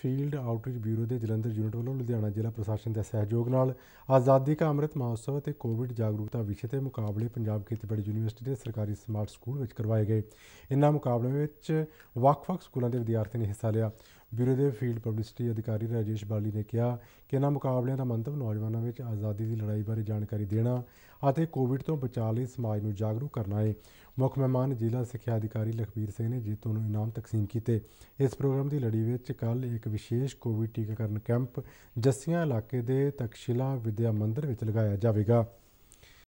field outreach bureau ਦੇ Jalandhar unit ਵੱਲੋਂ ਲੁਧਿਆਣਾ ਜ਼ਿਲ੍ਹਾ ਪ੍ਰਸ਼ਾਸਨ ਦੇ ਸਹਿਯੋਗ ਨਾਲ ਆਜ਼ਾਦੀ ਕਾ ਅੰਮ੍ਰਿਤ ਮਹੋਤਸਵ ਅਤੇ ਕੋਵਿਡ ਜਾਗਰੂਕਤਾ ਵਿਸ਼ੇ ਤੇ ਮੁਕਾਬਲੇ ਪੰਜਾਬ ਖੇਤੀਬਾੜੀ ਯੂਨੀਵਰਸਿਟੀ ਦੇ ਸਰਕਾਰੀ ਸਮਾਰਟ ਸਕੂਲ ਵਿੱਚ ਕਰਵਾਏ ਗਏ ਇਨ੍ਹਾਂ ਮੁਕਾਬਲੇ ਵਿੱਚ ਵੱਖ-ਵੱਖ ਸਕੂਲਾਂ ਦੇ ਵਿਦਿਆਰਥੀਆਂ ਨੇ ਹਿੱਸਾ ਲਿਆ ਬਿਊਰੋ ਦੇ ਫੀਲਡ ਪਬਲਿਸਿਟੀ ਅਧਿਕਾਰੀ ਰਾਜੇਸ਼ ਬਾਲੀ ਨੇ ਕਿਹਾ ਕਿ ਇਨ੍ਹਾਂ ਮੁਕਾਬਲਿਆਂ ਦਾ ਮੰਤਵ ਨੌਜਵਾਨਾਂ ਵਿੱਚ ਆਜ਼ਾਦੀ ਦੀ ਲੜਾਈ ਬਾਰੇ ਜਾਣਕਾਰੀ ਦੇਣਾ ਅਤੇ ਕੋਵਿਡ ਤੋਂ ਬਚਾਅ ਲਈ ਸਮਾਜ ਨੂੰ ਜਾਗਰੂਕ ਕਰਨਾ ਹੈ ਮੁੱਖ ਮਹਿਮਾਨ ਜ਼ਿਲ੍ਹਾ ਸਿੱਖਿਆ ਅਧਿਕਾਰੀ ਲਖਬੀਰ ਸਿੰਘ ਨੇ ਜੇਤੂ ਨੂੰ ਇਨਾਮ ਤਕਸੀਮ ਕੀਤੇ ਇਸ ਪ੍ਰੋਗਰਾਮ ਦੀ ਲੜੀ ਵਿੱਚ ਕੱਲ ਇੱਕ ਵਿਸ਼ੇਸ਼ ਕੋਵਿਡ ਟੀਕਾਕਰਨ ਕੈਂਪ ਜੱਸੀਆਂ ਇਲਾਕੇ ਦੇ ਤਕਸ਼ਿਲਾ ਵਿਦਿਆ ਮੰਦਿਰ ਵਿੱਚ ਲਗਾਇਆ ਜਾਵੇਗਾ